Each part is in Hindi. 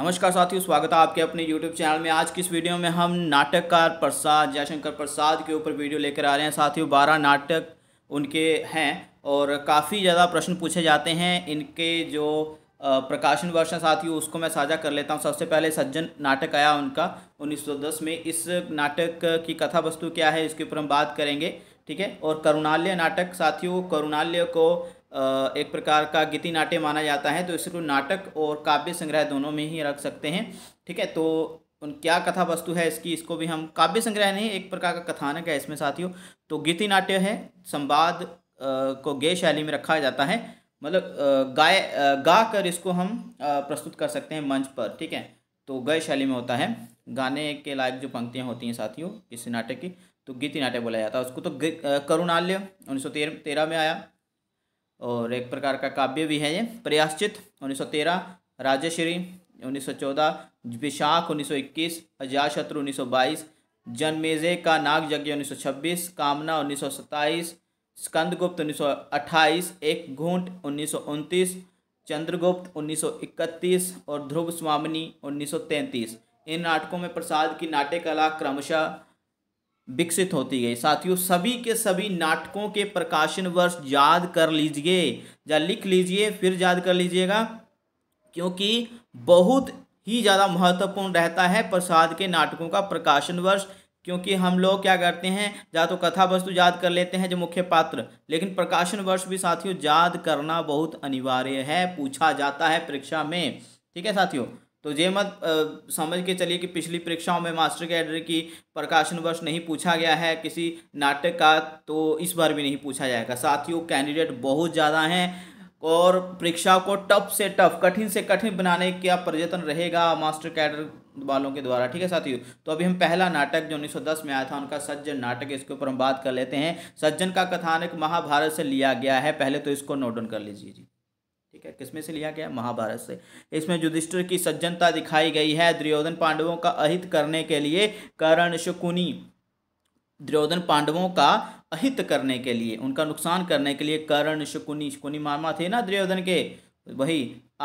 नमस्कार साथियों स्वागत है आपके अपने YouTube चैनल में आज की इस वीडियो में हम नाटककार प्रसाद जयशंकर प्रसाद के ऊपर वीडियो लेकर आ रहे हैं साथियों बारह नाटक उनके हैं और काफ़ी ज़्यादा प्रश्न पूछे जाते हैं इनके जो प्रकाशन वर्ष है साथियों उसको मैं साझा कर लेता हूँ सबसे पहले सज्जन नाटक आया उनका 1910 में इस नाटक की कथा वस्तु क्या है इसके ऊपर हम बात करेंगे ठीक है और करुणालय नाटक साथियों करुणालय को एक प्रकार का गीति नाट्य माना जाता है तो इसको नाटक और काव्य संग्रह दोनों में ही रख सकते हैं ठीक है तो उन क्या कथा वस्तु है इसकी इसको भी हम काव्य संग्रह नहीं एक प्रकार का कथानक है इसमें साथियों तो गीति नाट्य है संवाद को गेय शैली में रखा जाता है मतलब गाय गा कर इसको हम प्रस्तुत कर सकते हैं मंच पर ठीक है तो गय शैली में होता है गाने के लायक जो पंक्तियाँ होती हैं साथियों किसी नाटक की तो गीति नाट्य बोला जाता है उसको तो करुणाल्य उन्नीस सौ तेरह में आया और एक प्रकार का काव्य भी है ये प्रयासचित 1913 राजश्री 1914 विशाख 1921 अजाशत्रु 1922 जनमेजे का नाग यज्ञ 1926 कामना 1927 स्कंदगुप्त 1928 एक घूंट उन्नीस चंद्रगुप्त 1931 और ध्रुव स्वामिनी 1933 इन नाटकों में प्रसाद की नाट्य कला क्रमशः विकसित होती गई साथियों सभी के सभी नाटकों के प्रकाशन वर्ष याद कर लीजिए या लिख लीजिए फिर याद कर लीजिएगा क्योंकि बहुत ही ज़्यादा महत्वपूर्ण रहता है प्रसाद के नाटकों का प्रकाशन वर्ष क्योंकि हम लोग क्या करते हैं या तो कथा वस्तु याद कर लेते हैं जो मुख्य पात्र लेकिन प्रकाशन वर्ष भी साथियों याद करना बहुत अनिवार्य है पूछा जाता है परीक्षा में ठीक है साथियों तो ये मत समझ के चलिए कि पिछली परीक्षाओं में मास्टर कैडर की प्रकाशन वर्ष नहीं पूछा गया है किसी नाटक का तो इस बार भी नहीं पूछा जाएगा साथियों कैंडिडेट बहुत ज़्यादा हैं और परीक्षा को टफ से टफ कठिन से कठिन बनाने का प्रयत्न रहेगा मास्टर कैडर वालों के द्वारा ठीक है साथियों तो अभी हम पहला नाटक जो 1910 में आया था उनका सज्जन नाटक इसके ऊपर हम बात कर लेते हैं सज्जन का कथानक महाभारत से लिया गया है पहले तो इसको नोट डाउन कर लीजिए जी ठीक है किसमें से लिया गया महाभारत से इसमें युधिष्ठिर की सज्जनता दिखाई गई है दुर्योधन पांडवों का अहित करने के लिए करण शकुनी दुर्योधन पांडवों का अहित करने के लिए उनका नुकसान करने के लिए करण शकुनी शकुनी मामा थे ना दुर्योधन के वही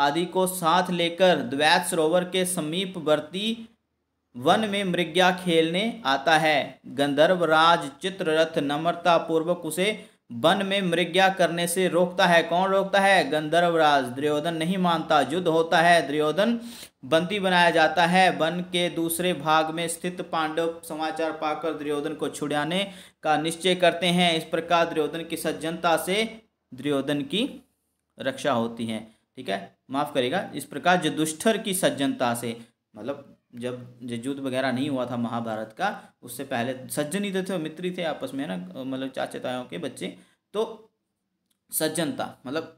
आदि को साथ लेकर द्वैत सरोवर के समीपवर्ती वन में मृग्या खेलने आता है गंधर्व राज चित्ररथ नम्रता पूर्वक उसे वन में मृग्या करने से रोकता है कौन रोकता है गंधर्वराज दुर्योधन नहीं मानता युद्ध होता है दुर्योधन बंदी बनाया जाता है वन के दूसरे भाग में स्थित पांडव समाचार पाकर दुर्योधन को छुड़ाने का निश्चय करते हैं इस प्रकार दुर्योधन की सज्जनता से दुर्योधन की रक्षा होती है ठीक है माफ करेगा इस प्रकार जो की सज्जनता से मतलब जब युद्ध वगैरह नहीं हुआ था महाभारत का उससे पहले सज्जन ही थे और मित्री थे आपस में ना मतलब चाचे तायों के बच्चे तो सज्जनता मतलब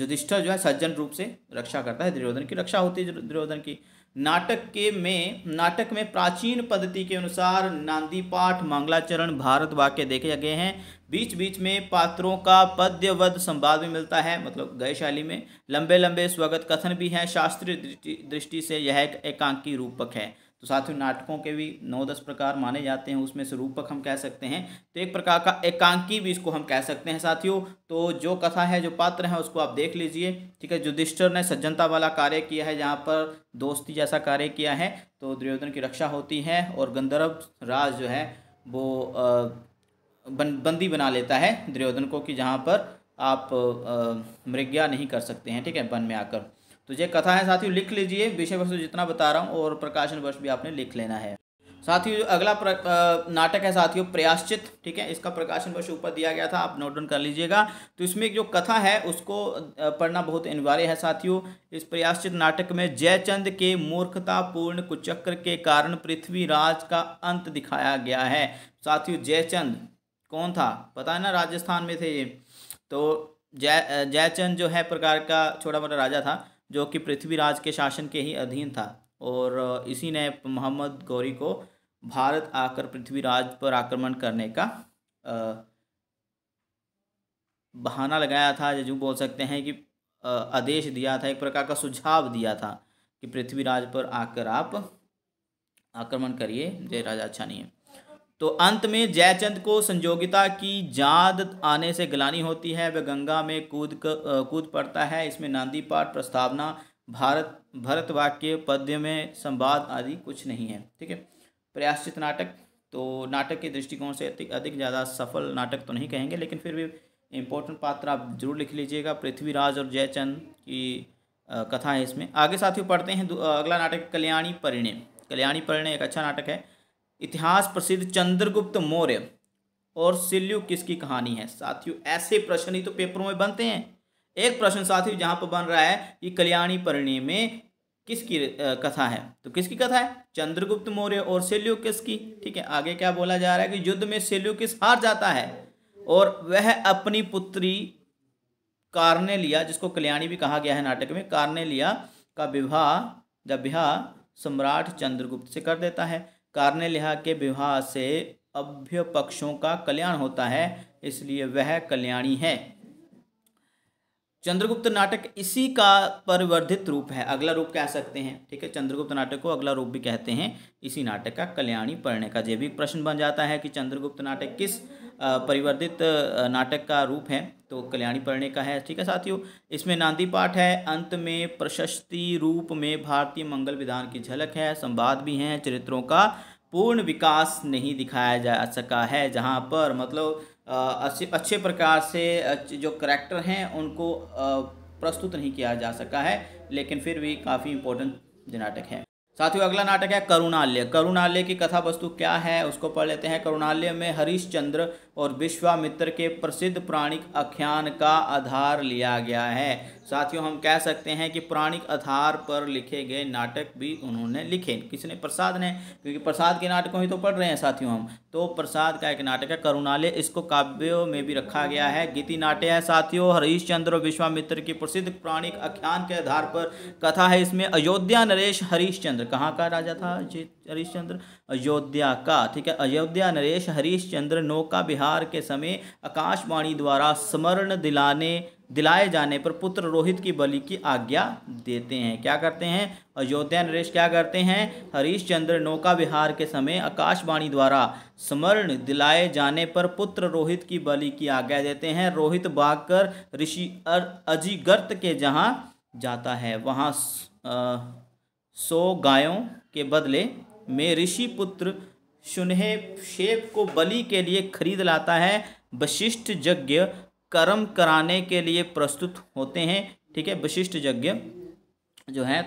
युधिष्ठर जो है सज्जन रूप से रक्षा करता है दुर्योधन की रक्षा होती है दुर्योधन की नाटक के में नाटक में प्राचीन पद्धति के अनुसार नांदी पाठ मंगलाचरण भारत वाक्य देखे गए हैं बीच बीच में पात्रों का पद्यवध संवाद भी मिलता है मतलब गयशाली में लंबे लंबे स्वागत कथन भी हैं शास्त्रीय दृष्टि से यह एक एकांकी रूपक है तो साथियों नाटकों के भी नौ दस प्रकार माने जाते हैं उसमें से रूपक हम कह सकते हैं तो एक प्रकार का एकांकी भी इसको हम कह सकते हैं साथियों तो जो कथा है जो पात्र है उसको आप देख लीजिए ठीक है युधिष्ठर ने सज्जनता वाला कार्य किया है जहाँ पर दोस्ती जैसा कार्य किया है तो दुर्योधन की रक्षा होती है और गंधर्व राज जो है वो बन, बंदी बना लेता है दुर्योधन को कि जहाँ पर आप मृज्ञा नहीं कर सकते हैं ठीक है वन में आकर तो ये कथा है साथियों लिख लीजिए विषय वस्तु जितना बता रहा हूँ और प्रकाशन वर्ष भी आपने लिख लेना है साथियों जो अगला प्र, आ, नाटक है साथियों प्रयाश्चित ठीक है इसका प्रकाशन वर्ष ऊपर दिया गया था आप नोट डाउन कर लीजिएगा तो इसमें जो कथा है उसको पढ़ना बहुत अनिवार्य है साथियों इस प्रयाश्चित नाटक में जयचंद के मूर्खतापूर्ण कुचक्र के कारण पृथ्वीराज का अंत दिखाया गया है साथियों जयचंद कौन था पता है ना राजस्थान में थे ये तो जय जयचंद जो है प्रकार का छोटा मोटा राजा था जो कि पृथ्वीराज के शासन के ही अधीन था और इसी ने मोहम्मद गौरी को भारत आकर पृथ्वीराज पर आक्रमण करने का बहाना लगाया था जो बोल सकते हैं कि आदेश दिया था एक प्रकार का सुझाव दिया था कि पृथ्वीराज पर आकर आप आक्रमण करिए जय राजा अच्छा नहीं है तो अंत में जयचंद को संजोगिता की जाद आने से गलानी होती है वह गंगा में कूद कूद पड़ता है इसमें नांदी पाठ प्रस्तावना भारत भरत वाक्य पद्य में संवाद आदि कुछ नहीं है ठीक है प्रयासचित नाटक तो नाटक के दृष्टिकोण से अधिक ज़्यादा सफल नाटक तो नहीं कहेंगे लेकिन फिर भी इम्पोर्टेंट पात्र आप जरूर लिख लीजिएगा पृथ्वीराज और जयचंद की कथा है इसमें आगे साथियों पढ़ते हैं अगला नाटक कल्याणी परिणय कल्याणी परिणय एक अच्छा नाटक है इतिहास प्रसिद्ध चंद्रगुप्त मौर्य और सिल्यू किसकी कहानी है साथियों ऐसे प्रश्न ही तो पेपरों में बनते हैं एक प्रश्न साथियों जहाँ पर बन रहा है कि कल्याणी परिणी में किसकी कथा है तो किसकी कथा है चंद्रगुप्त मौर्य और सेल्यू किसकी ठीक है आगे क्या बोला जा रहा है कि युद्ध में सेल्यू किस हार जाता है और वह अपनी पुत्री कार्नेलिया जिसको कल्याणी भी कहा गया है नाटक में कार्नेलिया का विवाह द सम्राट चंद्रगुप्त से कर देता है कार्नेलिहा के विवाह से अभ्य पक्षों का कल्याण होता है इसलिए वह कल्याणी है चंद्रगुप्त नाटक इसी का परिवर्धित रूप है अगला रूप कह सकते हैं ठीक है चंद्रगुप्त नाटक को अगला रूप भी कहते हैं इसी नाटक का कल्याणी परिणय का जैविक प्रश्न बन जाता है कि चंद्रगुप्त नाटक किस परिवर्तित नाटक का रूप है तो कल्याणी पढ़ने का है ठीक है साथियों इसमें नांदी पाठ है अंत में प्रशस्ति रूप में भारतीय मंगल विधान की झलक है संवाद भी हैं चरित्रों का पूर्ण विकास नहीं दिखाया जा सका है जहाँ पर मतलब अच्छे प्रकार से जो करैक्टर हैं उनको प्रस्तुत नहीं किया जा सका है लेकिन फिर भी काफ़ी इंपॉर्टेंट नाटक है साथियों अगला नाटक है करुणालय करुणालय की कथा वस्तु क्या है उसको पढ़ लेते हैं करुणालय में हरीश चंद्र और विश्वामित्र के प्रसिद्ध प्राणिक आख्यान का आधार लिया गया है साथियों हम कह सकते हैं कि प्राणिक आधार पर लिखे गए नाटक भी उन्होंने लिखे किसने प्रसाद ने क्योंकि प्रसाद के नाटकों ही तो पढ़ रहे हैं साथियों हम तो प्रसाद का एक नाटक है करुणालय इसको काव्यों में भी रखा गया है गीति नाट्य है साथियों हरीश चंद्र और विश्वामित्र के प्रसिद्ध प्राणिक आख्यान के आधार पर कथा है इसमें अयोध्या नरेश हरीश चंद्र कहाँ का राजा था जी हरिश्चंद्र अयोध्या का ठीक है अयोध्या नरेश हरिश्चंद्र नौका बिहार के समय आकाशवाणी द्वारा स्मरण दिलाने दिलाए जाने पर पुत्र रोहित की बलि की आज्ञा देते हैं क्या करते हैं अयोध्या नरेश क्या करते हैं हरीशचंद्र नौका विहार के समय आकाशवाणी द्वारा स्मरण दिलाए जाने पर पुत्र रोहित की बलि की आज्ञा देते हैं रोहित भागकर ऋषि अजिगर्त के जहां जाता है वहां सौ गायों के बदले में ऋषि पुत्र सुनहे शेप को बलि के लिए खरीद लाता है वशिष्ठ यज्ञ कर्म कराने के लिए प्रस्तुत होते हैं ठीक है वशिष्ठ यज्ञ जो है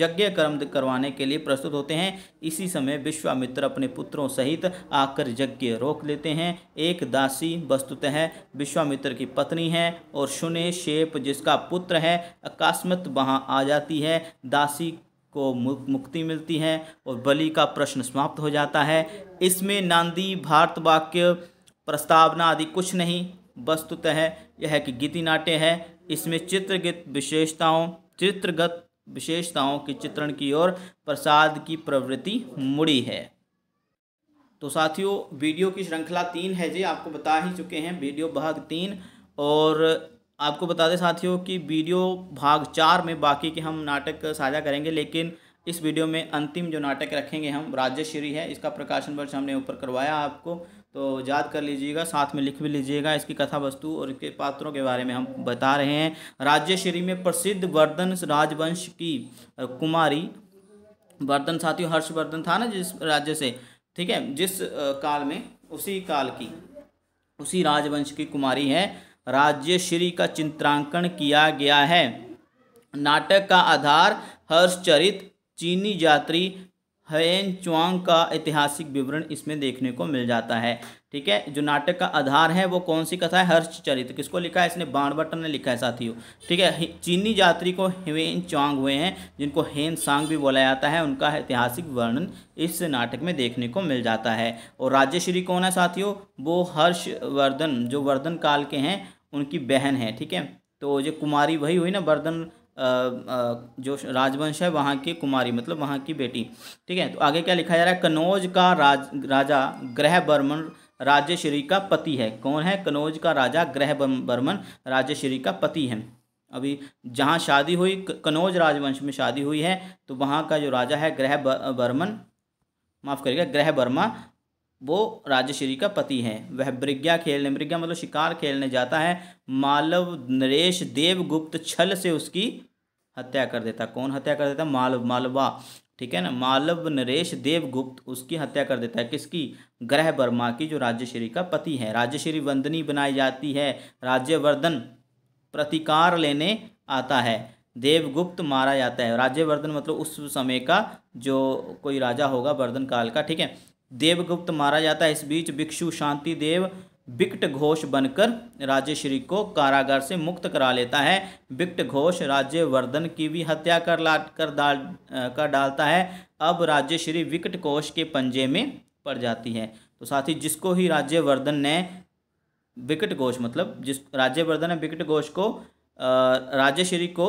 यज्ञ कर्म करवाने के लिए प्रस्तुत होते हैं इसी समय विश्वामित्र अपने पुत्रों सहित आकर यज्ञ रोक लेते हैं एक दासी वस्तुतः विश्वामित्र की पत्नी है और सुने शेप जिसका पुत्र है अकस्मत वहाँ आ जाती है दासी को मुक्ति मिलती है और बलि का प्रश्न समाप्त हो जाता है इसमें नांदी भारत वाक्य प्रस्तावना आदि कुछ नहीं वस्तुतः यह कि गीति नाट्य है इसमें चित्रगत विशेषताओं चित्रगत विशेषताओं के चित्रण की ओर प्रसाद की प्रवृत्ति मुड़ी है तो साथियों वीडियो की श्रृंखला तीन है जी आपको बता ही चुके हैं वीडियो भाग तीन और आपको बता दें साथियों कि वीडियो भाग चार में बाकी के हम नाटक साझा करेंगे लेकिन इस वीडियो में अंतिम जो नाटक रखेंगे हम राज्यश्री है इसका प्रकाशन वर्ष हमने ऊपर करवाया आपको तो याद कर लीजिएगा साथ में लिख भी लीजिएगा इसकी कथा वस्तु और इसके पात्रों के बारे में हम बता रहे हैं राज्यश्री में प्रसिद्ध वर्धन राजवंश की कुमारी वर्धन साथियों हर्षवर्धन था ना जिस राज्य से ठीक है जिस काल में उसी काल की उसी राजवंश की कुमारी है राज्य श्री का चित्रांकन किया गया है नाटक का आधार हर्षचरित चीनी यात्री हेन चुआंग का ऐतिहासिक विवरण इसमें देखने को मिल जाता है ठीक है जो नाटक का आधार है वो कौन सी कथा है हर्ष चरित किसको लिखा है इसने बटन ने लिखा है साथियों ठीक है चीनी यात्री को हेन चुआंग हुए हैं जिनको हेन सांग भी बोला जाता है उनका ऐतिहासिक वर्णन इस नाटक में देखने को मिल जाता है और राज्यश्री कौन है साथियों वो हर्षवर्धन जो वर्धन काल के हैं उनकी बहन है ठीक है तो जो कुमारी वही हुई ना वर्धन जो राजवंश है वहाँ की कुमारी मतलब वहाँ की बेटी ठीक है तो आगे क्या लिखा जा रहा है कनौज का राज राजा ग्रह बर्मन राज्यश्री का पति है कौन है कनौज का राजा ग्रह बर्मन राज्यश्री का पति है अभी जहाँ शादी हुई कनौज राजवंश में शादी हुई है तो वहाँ का जो राजा है ग्रह बर्मन माफ़ करिएगा ग्रह वर्मा वो राजश्री का पति हैं वह मृग्या खेलने मृग्या मतलब शिकार खेलने जाता है मालव नरेश देवगुप्त छल से उसकी हत्या कर देता कौन हत्या कर देता मालव मालवा ठीक है ना मालव नरेश देवगुप्त उसकी हत्या कर देता है किसकी ग्रह वर्मा की जो राज्यश्री का पति है राज्यश्री वंदनी बनाई जाती है राज्यवर्धन प्रतिकार लेने आता है देवगुप्त मारा जाता है राज्यवर्धन मतलब उस समय का जो कोई राजा होगा वर्धन काल का ठीक है देवगुप्त मारा जाता है इस बीच भिक्षु शांति देव बिक्ट घोष बनकर राजेश्री को कारागार से मुक्त करा लेता है बिक्ट घोष राज्यवर्धन की भी हत्या कर ला कर डाल कर डालता है अब राजेश्री विकट कोष के पंजे में पड़ जाती है तो साथ ही जिसको ही राज्यवर्धन ने विकट घोष मतलब जिस राज्यवर्धन ने विकट घोष को राज्यश्री को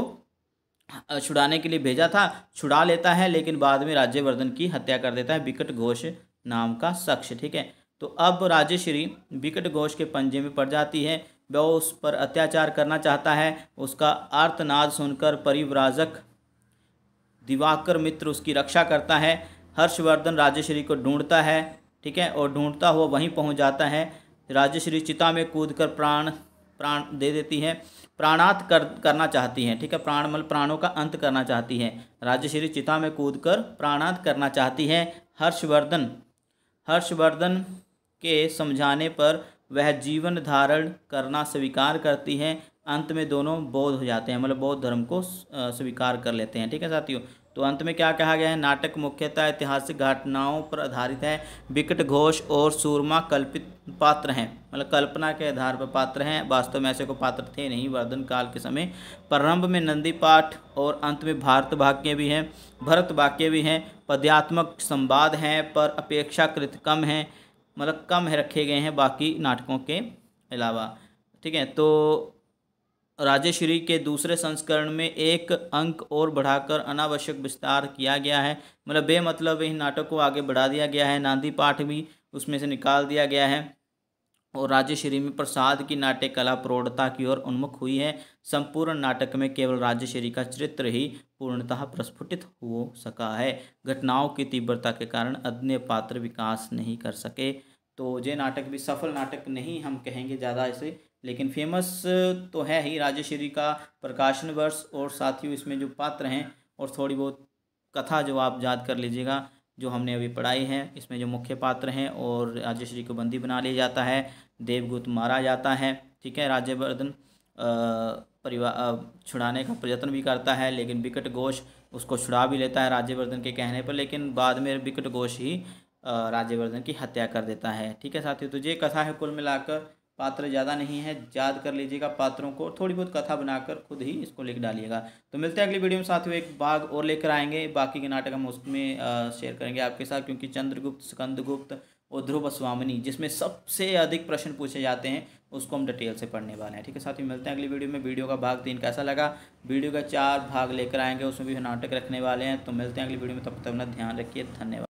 छुड़ाने के लिए भेजा था छुड़ा लेता है लेकिन बाद में राज्यवर्धन की हत्या कर देता है विकट घोष नाम का शख्स ठीक है तो अब राजेश्वरी विकट घोष के पंजे में पड़ जाती है वह उस पर अत्याचार करना चाहता है उसका आर्तनाद सुनकर परिव्राजक दिवाकर मित्र उसकी रक्षा करता है हर्षवर्धन राजेश्वरी को ढूंढता है ठीक है और ढूंढता हुआ वहीं पहुंच जाता है राजेश्वरी चिता में कूदकर प्राण प्राण दे देती है प्राणात कर करना चाहती है ठीक है प्राणमल प्राणों का अंत करना चाहती है राजेश्वरी चिता में कर प्राणात करना चाहती है हर्षवर्धन हर्षवर्धन के समझाने पर वह जीवन धारण करना स्वीकार करती है अंत में दोनों बौद्ध हो जाते हैं मतलब बौद्ध धर्म को स्वीकार कर लेते हैं ठीक है साथियों तो अंत में क्या कहा गया है नाटक मुख्यतः ऐतिहासिक घटनाओं पर आधारित है विकट घोष और सूरमा कल्पित पात्र हैं मतलब कल्पना के आधार पर पात्र हैं वास्तव में ऐसे को पात्र थे नहीं वर्धन काल के समय प्रारंभ में नंदी पाठ और अंत में भारत वाक्य भी हैं भरत वाक्य भी हैं पद्यात्मक संवाद हैं पर अपेक्षाकृत कम हैं मतलब कम है रखे गए हैं बाकी नाटकों के अलावा ठीक है तो राजेश्री के दूसरे संस्करण में एक अंक और बढ़ाकर अनावश्यक विस्तार किया गया है मतलब बेमतलब इन नाटक को आगे बढ़ा दिया गया है नांदी पाठ भी उसमें से निकाल दिया गया है और राजेश्री में प्रसाद की नाट्य कला प्रौढ़ता की ओर उन्मुख हुई है संपूर्ण नाटक में केवल राजेश्री का चरित्र ही पूर्णतः प्रस्फुटित हो सका है घटनाओं की तीव्रता के कारण अन्य पात्र विकास नहीं कर सके तो ये नाटक भी सफल नाटक नहीं हम कहेंगे ज़्यादा इसे लेकिन फेमस तो है ही राजेश्वरी का प्रकाशन वर्ष और साथियों इसमें जो पात्र हैं और थोड़ी बहुत कथा जो आप याद कर लीजिएगा जो हमने अभी पढ़ाई है इसमें जो मुख्य पात्र हैं और राजेश्वरी को बंदी बना लिया जाता है देवगुप्त मारा जाता है ठीक है राज्यवर्धन परिवार छुड़ाने का प्रयत्न भी करता है लेकिन विकट घोष उसको छुड़ा भी लेता है राज्यवर्धन के कहने पर लेकिन बाद में विकट घोष ही राज्यवर्धन की हत्या कर देता है ठीक है साथियों तो ये कथा है कुल मिलाकर पात्र ज़्यादा नहीं है याद कर लीजिएगा पात्रों को थोड़ी बहुत कथा बनाकर खुद ही इसको लिख डालिएगा तो मिलते हैं अगली वीडियो में साथियों एक भाग और लेकर आएंगे बाकी के नाटक हम उसमें शेयर करेंगे आपके साथ क्योंकि चंद्रगुप्त स्कंदगुप्त और ध्रुव स्वामिनी जिसमें सबसे अधिक प्रश्न पूछे जाते हैं उसको हम डिटेल से पढ़ने वाले हैं ठीक है साथ ही मिलते हैं अगली वीडियो में वीडियो का भाग तीन कैसा लगा वीडियो का चार भाग लेकर आएंगे उसमें भी नाटक रखने वाले हैं तो मिलते हैं अगली वीडियो में तब तक अपना ध्यान रखिए धन्यवाद